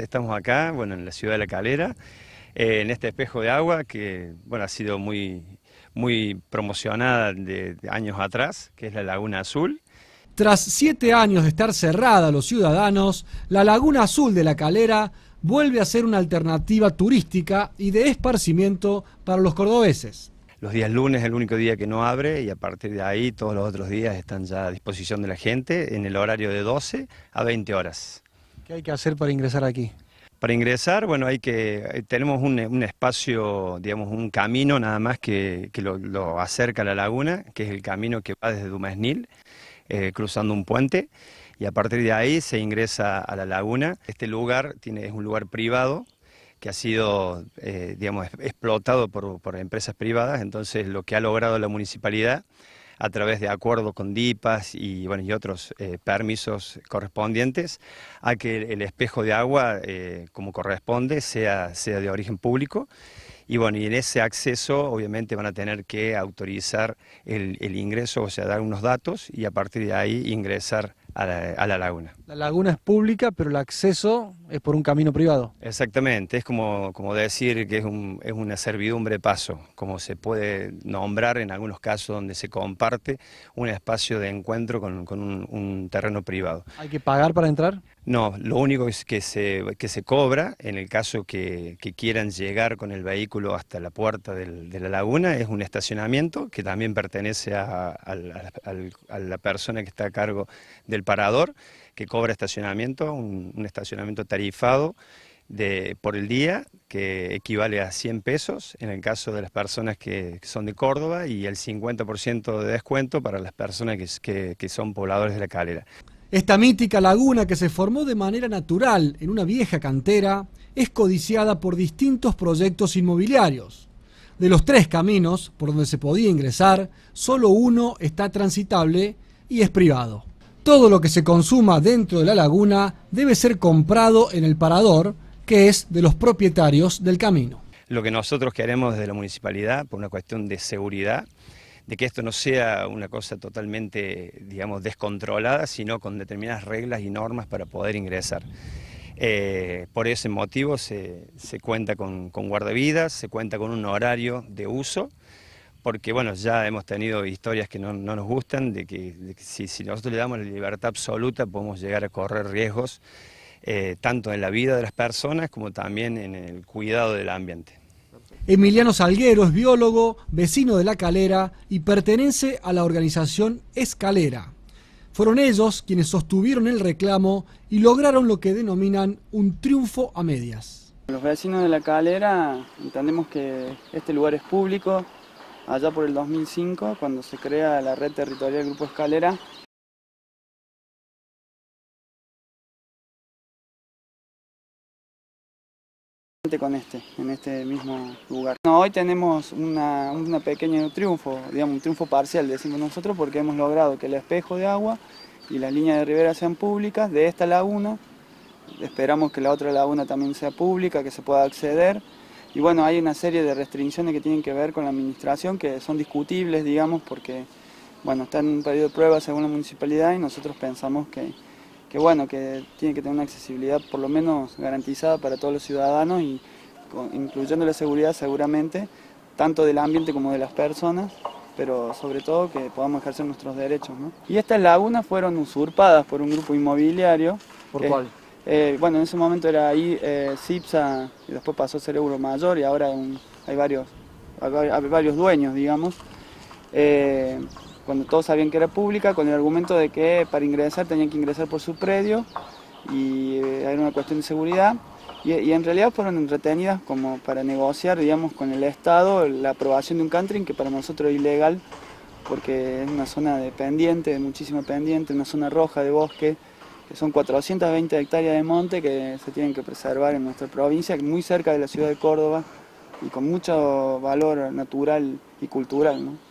Este, estamos acá, bueno, en la ciudad de La Calera, eh, en este espejo de agua que, bueno, ha sido muy, muy promocionada de, años atrás, que es la Laguna Azul. Tras siete años de estar cerrada a los ciudadanos, la Laguna Azul de La Calera vuelve a ser una alternativa turística y de esparcimiento para los cordobeses. Los días lunes es el único día que no abre y a partir de ahí todos los otros días están ya a disposición de la gente en el horario de 12 a 20 horas. ¿Qué hay que hacer para ingresar aquí? Para ingresar, bueno, hay que eh, tenemos un, espacio, digamos, un camino nada más que, lo, acerca a la laguna, que es el camino que va desde Dumasnil, eh, cruzando un puente, y a partir de ahí se ingresa a la laguna. Este lugar tiene, es un lugar privado, que ha sido, eh, digamos, explotado por, empresas privadas, entonces lo que ha logrado la municipalidad a través de acuerdos con DIPAS y, bueno, y otros eh, permisos correspondientes a que el espejo de agua, eh, como corresponde, sea, sea de origen público. Y bueno, y en ese acceso obviamente van a tener que autorizar el, ingreso, o sea, dar unos datos y a partir de ahí ingresar a la laguna. La laguna es pública, pero el acceso es por un camino privado. Exactamente, es como, decir que es, un, es una servidumbre paso, como se puede nombrar en algunos casos donde se comparte un espacio de encuentro con, un, terreno privado. ¿Hay que pagar para entrar? No, lo único que se, que se cobra en el caso que, quieran llegar con el vehículo hasta la puerta de la laguna es un estacionamiento que también pertenece a la persona que está a cargo del parador que cobra estacionamiento, un, estacionamiento tarifado de, por el día, que equivale a 100 pesos en el caso de las personas que, son de Córdoba y el 50% de descuento para las personas que, que son pobladores de la calera. Esta mítica laguna que se formó de manera natural en una vieja cantera es codiciada por distintos proyectos inmobiliarios. De los tres caminos por donde se podía ingresar, solo uno está transitable y es privado. Todo lo que se consuma dentro de la laguna debe ser comprado en el parador, que es de los propietarios del camino. Lo que nosotros queremos desde la municipalidad, por una cuestión de seguridad, de que esto no sea una cosa totalmente, digamos, descontrolada, sino con determinadas reglas y normas para poder ingresar. Eh, por ese motivo se, cuenta con, con guardavidas, se cuenta con un horario de uso porque bueno, ya hemos tenido historias que no, nos gustan, de que, si, nosotros le damos la libertad absoluta podemos llegar a correr riesgos, eh, tanto en la vida de las personas como también en el cuidado del ambiente. Emiliano Salguero es biólogo, vecino de La Calera y pertenece a la organización Escalera. Fueron ellos quienes sostuvieron el reclamo y lograron lo que denominan un triunfo a medias. Los vecinos de La Calera entendemos que este lugar es público, allá por el 2005, cuando se crea la red territorial Grupo Escalera, con este, en este mismo lugar. hoy tenemos un pequeño triunfo, digamos un triunfo parcial, decimos nosotros, porque hemos logrado que el espejo de agua y la línea de ribera sean públicas de esta laguna. Esperamos que la otra laguna también sea pública, que se pueda acceder y bueno, hay una serie de restricciones que tienen que ver con la administración que son discutibles, digamos, porque bueno, están en un periodo de prueba según la municipalidad y nosotros pensamos que, bueno, que tiene que tener una accesibilidad por lo menos garantizada para todos los ciudadanos y incluyendo la seguridad seguramente, tanto del ambiente como de las personas, pero sobre todo que podamos ejercer nuestros derechos. ¿no? Y estas lagunas fueron usurpadas por un grupo inmobiliario. ¿Por cuál? Eh, bueno, en ese momento era ahí CIPSA, eh, y después pasó a ser Euro Mayor y ahora hay, varios, varios dueños, digamos. Eh, cuando todos sabían que era pública, con el argumento de que para ingresar tenían que ingresar por su predio y era una cuestión de seguridad. Y, en realidad fueron entretenidas como para negociar, digamos, con el Estado la aprobación de un country que para nosotros es ilegal porque es una zona de pendiente, de muchísima pendiente, una zona roja de bosque son 420 hectáreas de monte que se tienen que preservar en nuestra provincia, muy cerca de la ciudad de Córdoba y con mucho valor natural y cultural. ¿no?